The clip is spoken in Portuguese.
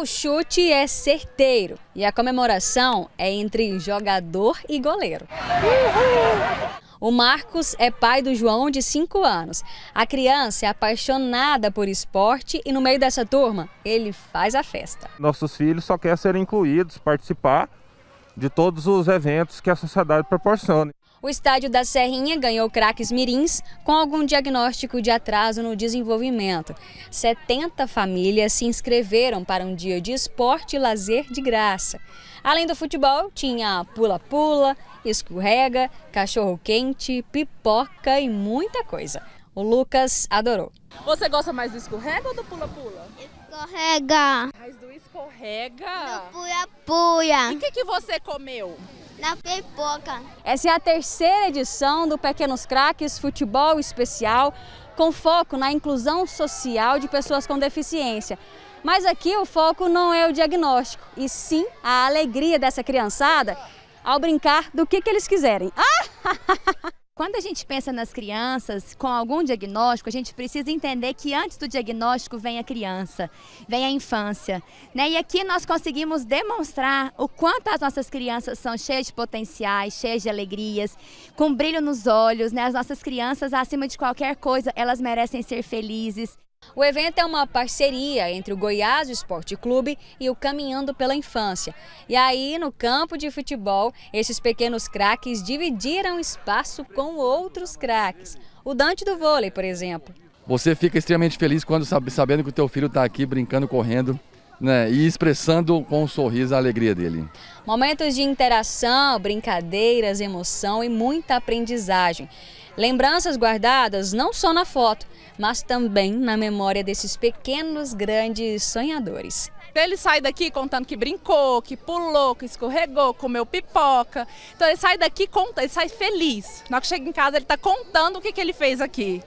O chute é certeiro e a comemoração é entre jogador e goleiro. O Marcos é pai do João, de 5 anos. A criança é apaixonada por esporte e, no meio dessa turma, ele faz a festa. Nossos filhos só querem ser incluídos, participar de todos os eventos que a sociedade proporciona. O estádio da Serrinha ganhou craques mirins com algum diagnóstico de atraso no desenvolvimento. 70 famílias se inscreveram para um dia de esporte e lazer de graça. Além do futebol, tinha pula-pula, escorrega, cachorro-quente, pipoca e muita coisa. O Lucas adorou. Você gosta mais do escorrega ou do pula-pula? Escorrega. Mais do escorrega? Do pula-pula. E o que, que você comeu? Na pipoca. Essa é a terceira edição do Pequenos Craques Futebol Especial, com foco na inclusão social de pessoas com deficiência. Mas aqui o foco não é o diagnóstico, e sim a alegria dessa criançada ao brincar do que, que eles quiserem. Ah! Quando a gente pensa nas crianças com algum diagnóstico, a gente precisa entender que antes do diagnóstico vem a criança, vem a infância. Né? E aqui nós conseguimos demonstrar o quanto as nossas crianças são cheias de potenciais, cheias de alegrias, com brilho nos olhos. Né? As nossas crianças, acima de qualquer coisa, elas merecem ser felizes. O evento é uma parceria entre o Goiás Esporte Clube e o Caminhando pela Infância. E aí, no campo de futebol, esses pequenos craques dividiram espaço com outros craques. O Dante do vôlei, por exemplo. Você fica extremamente feliz quando sabendo que o teu filho está aqui brincando, correndo. Né, e expressando com um sorriso a alegria dele. Momentos de interação, brincadeiras, emoção e muita aprendizagem. Lembranças guardadas não só na foto, mas também na memória desses pequenos grandes sonhadores. Ele sai daqui contando que brincou, que pulou, que escorregou, comeu pipoca. Então ele sai daqui conta, ele sai feliz. Na hora que chega em casa ele está contando o que, que ele fez aqui.